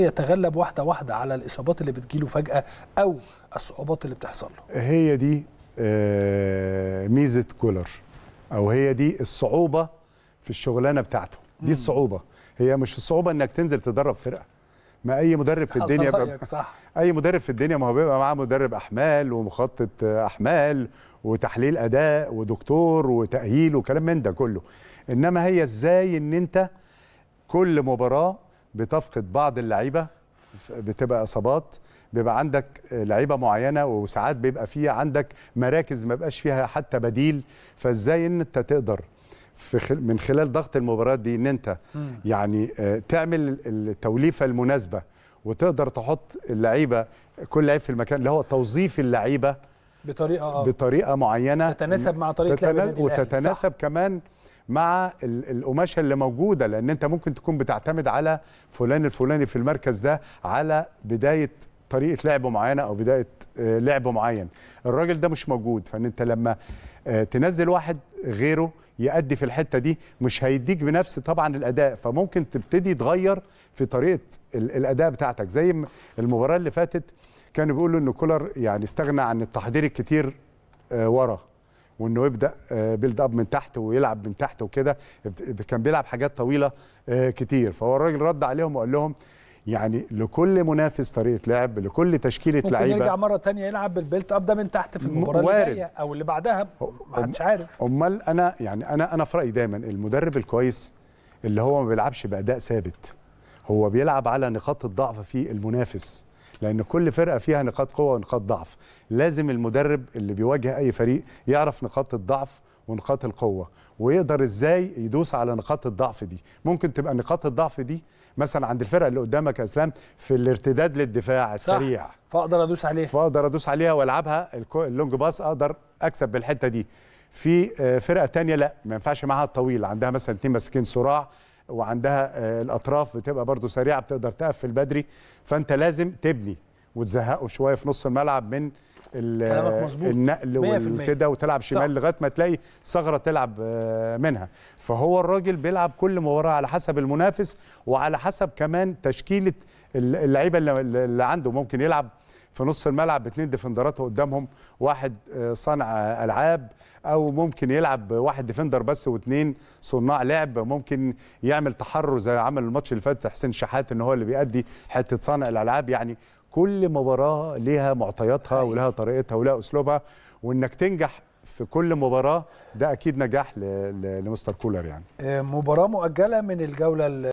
يقدر يتغلب واحده واحده على الاصابات اللي بتجيله فجاه او الصعوبات اللي بتحصل له هي دي آه، ميزه كولر او هي دي الصعوبه في الشغلانه بتاعته دي الصعوبه هي مش الصعوبه انك تنزل تدرب فرقه ما اي مدرب في الدنيا بقى صح. اي مدرب في الدنيا ما هو بيبقى معاه مدرب احمال ومخطط احمال وتحليل اداء ودكتور وتاهيل وكلام من ده كله انما هي ازاي ان انت كل مباراه بتفقد بعض اللعيبه بتبقى اصابات بيبقى عندك لعيبه معينه وساعات بيبقى فيها عندك مراكز ما بقاش فيها حتى بديل فازاي ان انت تقدر في خل... من خلال ضغط المباريات دي ان انت يعني آه، تعمل التوليفه المناسبه وتقدر تحط اللعيبه كل لعيب في المكان اللي هو توظيف اللعيبه بطريقه آه. بطريقه معينه تتناسب مع طريقه تتنا... لعب وتتناسب صح. كمان مع القماشه اللي موجوده لان انت ممكن تكون بتعتمد على فلان الفلاني في المركز ده على بدايه طريقه لعب معينه او بدايه آه، لعب معين الراجل ده مش موجود فان انت لما آه، تنزل واحد غيره يأدي في الحته دي مش هيديك بنفس طبعا الاداء فممكن تبتدي تغير في طريقه الاداء بتاعتك زي المباراه اللي فاتت كانوا بيقولوا ان كولر يعني استغنى عن التحضير الكتير آه، ورا وانه يبدا بيلد آه، اب من تحت ويلعب من تحت وكده كان بيلعب حاجات طويله آه، كتير فهو الراجل رد عليهم وقال لهم يعني لكل منافس طريقه لعب لكل تشكيله لعيبه ممكن يرجع مره تانية يلعب بالبيلت اب ده من تحت في المباراه اللي جايه او اللي بعدها محدش عارف امال انا يعني انا انا في رايي دايما المدرب الكويس اللي هو ما بيلعبش باداء ثابت هو بيلعب على نقاط الضعف في المنافس لان كل فرقه فيها نقاط قوه ونقاط ضعف لازم المدرب اللي بيواجه اي فريق يعرف نقاط الضعف ونقاط القوه ويقدر ازاي يدوس على نقاط الضعف دي ممكن تبقى نقاط الضعف دي مثلا عند الفرقه اللي قدامك يا اسلام في الارتداد للدفاع السريع صح. فاقدر ادوس عليها فاقدر ادوس عليها والعبها اللونج باس اقدر اكسب بالحته دي في آه، فرقه تانية لا ما ينفعش معاها الطويل عندها مثلا اثنين ماسكين صراع وعندها آه، الاطراف بتبقى برضو سريعه بتقدر تقفل بدري فانت لازم تبني وتزهقه شويه في نص الملعب من النقل وكده وتلعب شمال لغايه ما تلاقي ثغره تلعب آه، منها فهو الراجل بيلعب كل مباراه على حسب المنافس وعلى حسب كمان تشكيله اللعيبه اللي عنده ممكن يلعب في نص الملعب باثنين ديفندرات قدامهم واحد آه، صانع العاب او ممكن يلعب واحد ديفندر بس واثنين صناع لعب ممكن يعمل تحرر زي عمل الماتش اللي فات حسين شحات ان هو اللي بيأدي حته صانع الالعاب يعني كل مباراه ليها معطياتها أيوه. ولها طريقتها ولها اسلوبها وانك تنجح في كل مباراه ده اكيد نجاح لمستر كولر يعني آه، مباراه مؤجله من الجوله